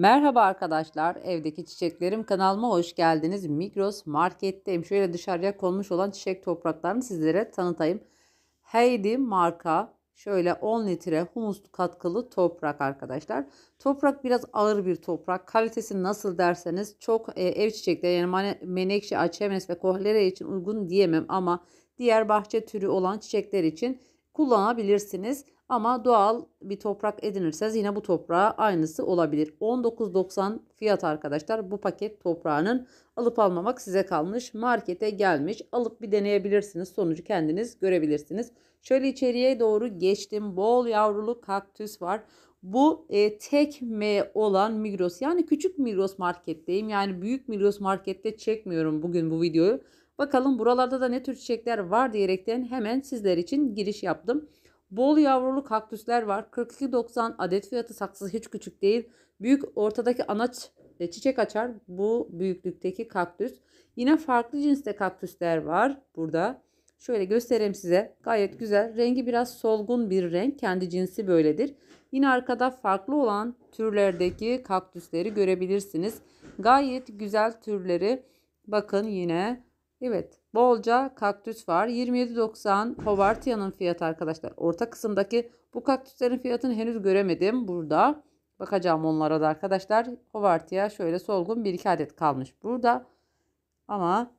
Merhaba arkadaşlar, evdeki çiçeklerim kanalıma hoş geldiniz. Migros marketteyim. Şöyle dışarıya konmuş olan çiçek topraklarını sizlere tanıtayım. Heidi marka şöyle 10 litre humus katkılı toprak arkadaşlar. Toprak biraz ağır bir toprak. Kalitesi nasıl derseniz çok e, ev çiçekleri yani menekşe, açemes ve kohlere için uygun diyemem ama diğer bahçe türü olan çiçekler için kullanabilirsiniz. Ama doğal bir toprak edinirseniz yine bu toprağa aynısı olabilir. 19.90 fiyat arkadaşlar bu paket toprağının alıp almamak size kalmış. Markete gelmiş alıp bir deneyebilirsiniz sonucu kendiniz görebilirsiniz. Şöyle içeriye doğru geçtim bol yavrulu kaktüs var. Bu e, tek M olan Migros yani küçük Migros marketteyim yani büyük Migros markette çekmiyorum bugün bu videoyu. Bakalım buralarda da ne tür çiçekler var diyerekten hemen sizler için giriş yaptım. Bol yavrulu kaktüsler var. 42.90 adet fiyatı saksı hiç küçük değil. Büyük ortadaki anaç e, çiçek açar. Bu büyüklükteki kaktüs. Yine farklı cinste kaktüsler var burada. Şöyle göstereyim size. Gayet güzel. Rengi biraz solgun bir renk. Kendi cinsi böyledir. Yine arkada farklı olan türlerdeki kaktüsleri görebilirsiniz. Gayet güzel türleri. Bakın yine Evet bolca kaktüs var. 27.90 Hovartia'nın fiyatı arkadaşlar. Orta kısımdaki bu kaktüslerin fiyatını henüz göremedim burada. Bakacağım onlara da arkadaşlar. Hovartia şöyle solgun bir iki adet kalmış burada. Ama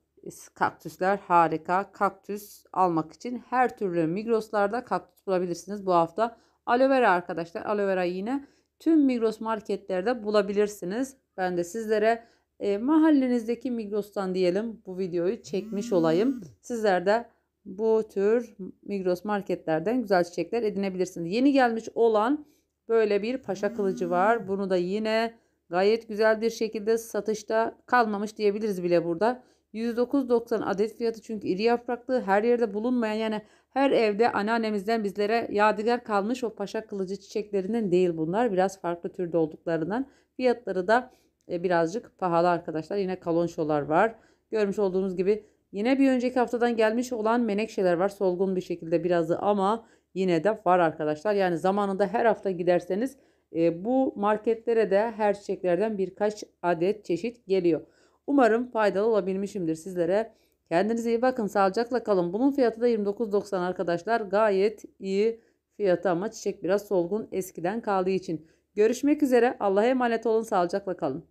kaktüsler harika. Kaktüs almak için her türlü Migros'larda kaktüs bulabilirsiniz bu hafta. Aloe vera arkadaşlar. Aloe vera yine tüm Migros marketlerde bulabilirsiniz. Ben de sizlere e, mahallenizdeki Migros'tan diyelim bu videoyu çekmiş hmm. olayım. Sizler de bu tür Migros marketlerden güzel çiçekler edinebilirsiniz. Yeni gelmiş olan böyle bir paşa kılıcı var. Hmm. Bunu da yine gayet güzel bir şekilde satışta kalmamış diyebiliriz bile burada. 109.90 adet fiyatı çünkü iri yapraklı her yerde bulunmayan yani her evde anneannemizden bizlere yadigar kalmış o paşa kılıcı çiçeklerinden değil bunlar. Biraz farklı türde olduklarından fiyatları da e, birazcık pahalı arkadaşlar. Yine kalonşolar var. Görmüş olduğunuz gibi yine bir önceki haftadan gelmiş olan menekşeler var. Solgun bir şekilde birazı ama yine de var arkadaşlar. Yani zamanında her hafta giderseniz e, bu marketlere de her çiçeklerden birkaç adet çeşit geliyor. Umarım faydalı olabilmişimdir sizlere. Kendinize iyi bakın. Sağlıcakla kalın. Bunun fiyatı da 29.90 arkadaşlar. Gayet iyi fiyatı ama çiçek biraz solgun eskiden kaldığı için. Görüşmek üzere. Allah'a emanet olun. Sağlıcakla kalın.